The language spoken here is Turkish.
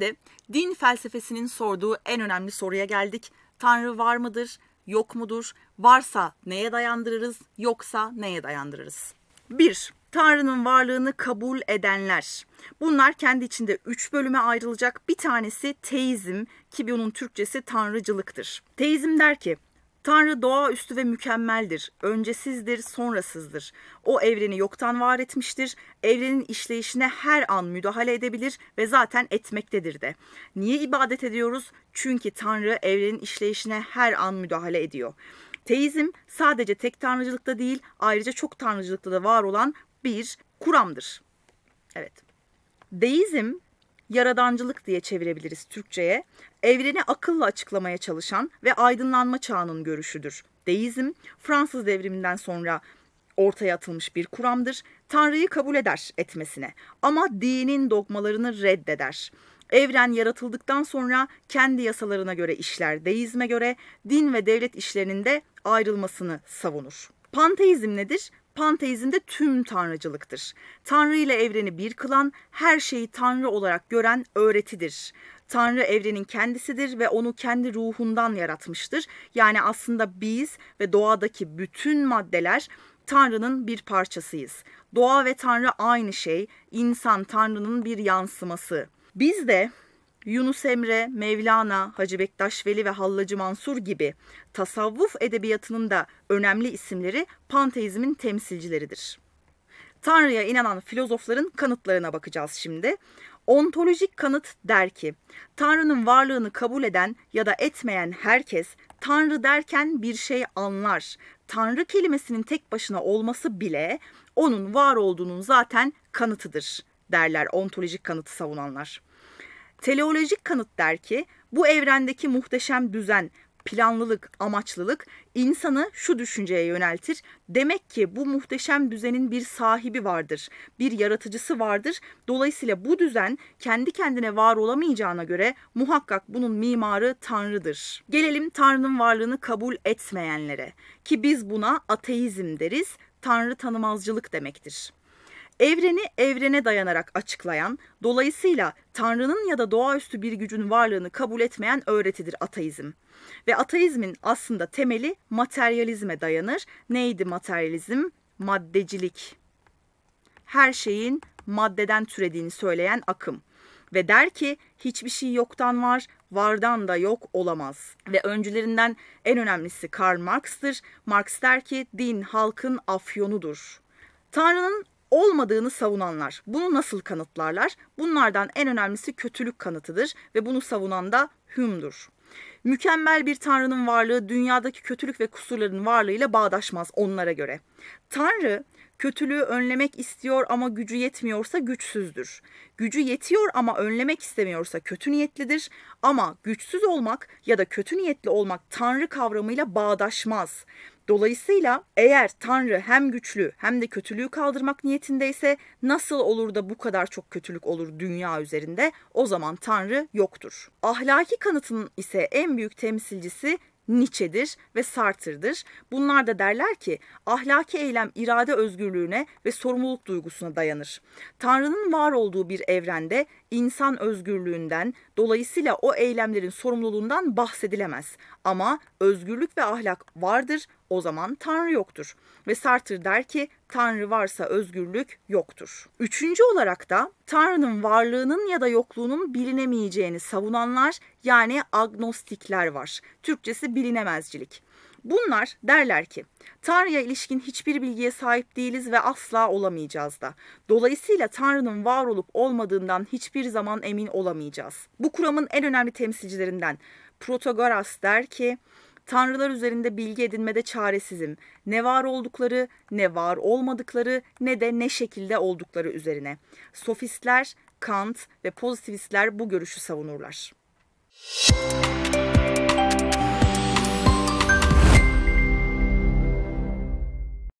Şimdi din felsefesinin sorduğu en önemli soruya geldik. Tanrı var mıdır, yok mudur? Varsa neye dayandırırız, yoksa neye dayandırırız? 1. Tanrı'nın varlığını kabul edenler. Bunlar kendi içinde üç bölüme ayrılacak. Bir tanesi teizm ki bunun Türkçesi tanrıcılıktır. Teizm der ki Tanrı doğaüstü ve mükemmeldir, öncesizdir, sonrasızdır. O evreni yoktan var etmiştir, evrenin işleyişine her an müdahale edebilir ve zaten etmektedir de. Niye ibadet ediyoruz? Çünkü Tanrı evrenin işleyişine her an müdahale ediyor. Teizm sadece tek tanrıcılıkta değil, ayrıca çok tanrıcılıkta da var olan bir kuramdır. Evet. Deizm yaradancılık diye çevirebiliriz Türkçe'ye. Evreni akılla açıklamaya çalışan ve aydınlanma çağının görüşüdür. Deizm, Fransız devriminden sonra ortaya atılmış bir kuramdır. Tanrı'yı kabul eder etmesine ama dinin dogmalarını reddeder. Evren yaratıldıktan sonra kendi yasalarına göre işler, deizme göre din ve devlet işlerinin de ayrılmasını savunur. Panteizm nedir? panteizmde tüm tanrıcılıktır. Tanrı ile evreni bir kılan, her şeyi tanrı olarak gören öğretidir. Tanrı evrenin kendisidir ve onu kendi ruhundan yaratmıştır. Yani aslında biz ve doğadaki bütün maddeler Tanrı'nın bir parçasıyız. Doğa ve Tanrı aynı şey, insan Tanrı'nın bir yansıması. Biz de Yunus Emre, Mevlana, Hacı Bektaş Veli ve Hallacı Mansur gibi tasavvuf edebiyatının da önemli isimleri panteizmin temsilcileridir. Tanrı'ya inanan filozofların kanıtlarına bakacağız şimdi. Ontolojik kanıt der ki, Tanrı'nın varlığını kabul eden ya da etmeyen herkes Tanrı derken bir şey anlar. Tanrı kelimesinin tek başına olması bile onun var olduğunun zaten kanıtıdır derler ontolojik kanıtı savunanlar. Teleolojik kanıt der ki bu evrendeki muhteşem düzen, planlılık, amaçlılık insanı şu düşünceye yöneltir. Demek ki bu muhteşem düzenin bir sahibi vardır, bir yaratıcısı vardır. Dolayısıyla bu düzen kendi kendine var olamayacağına göre muhakkak bunun mimarı Tanrı'dır. Gelelim Tanrı'nın varlığını kabul etmeyenlere ki biz buna ateizm deriz, Tanrı tanımazcılık demektir. Evreni evrene dayanarak açıklayan, dolayısıyla Tanrı'nın ya da doğaüstü bir gücün varlığını kabul etmeyen öğretidir ateizm. Ve ateizmin aslında temeli materyalizme dayanır. Neydi materyalizm? Maddecilik. Her şeyin maddeden türediğini söyleyen akım ve der ki hiçbir şey yoktan var, vardan da yok olamaz. Ve öncülerinden en önemlisi Karl Marx'tır. Marx der ki din halkın afyonudur. Tanrı'nın olmadığını savunanlar. Bunu nasıl kanıtlarlar? Bunlardan en önemlisi kötülük kanıtıdır ve bunu savunan da Hume'dur. Mükemmel bir tanrının varlığı dünyadaki kötülük ve kusurların varlığıyla bağdaşmaz onlara göre. Tanrı kötülüğü önlemek istiyor ama gücü yetmiyorsa güçsüzdür. Gücü yetiyor ama önlemek istemiyorsa kötü niyetlidir. Ama güçsüz olmak ya da kötü niyetli olmak tanrı kavramıyla bağdaşmaz. Dolayısıyla eğer Tanrı hem güçlü hem de kötülüğü kaldırmak niyetindeyse nasıl olur da bu kadar çok kötülük olur dünya üzerinde o zaman Tanrı yoktur. Ahlaki kanıtın ise en büyük temsilcisi Nietzsche'dir ve Sartre'dır. Bunlar da derler ki ahlaki eylem irade özgürlüğüne ve sorumluluk duygusuna dayanır. Tanrı'nın var olduğu bir evrende insan özgürlüğünden, dolayısıyla o eylemlerin sorumluluğundan bahsedilemez. Ama özgürlük ve ahlak vardır, o zaman Tanrı yoktur. Ve Sartre der ki Tanrı varsa özgürlük yoktur. Üçüncü olarak da Tanrı'nın varlığının ya da yokluğunun bilinemeyeceğini savunanlar yani agnostikler var. Türkçesi bilinemezcilik. Bunlar derler ki Tanrı'ya ilişkin hiçbir bilgiye sahip değiliz ve asla olamayacağız da. Dolayısıyla Tanrı'nın var olup olmadığından hiçbir zaman emin olamayacağız. Bu kuramın en önemli temsilcilerinden Protagoras der ki Tanrılar üzerinde bilgi edinmede çaresizim. Ne var oldukları, ne var olmadıkları, ne de ne şekilde oldukları üzerine. Sofistler, Kant ve pozitivistler bu görüşü savunurlar. Müzik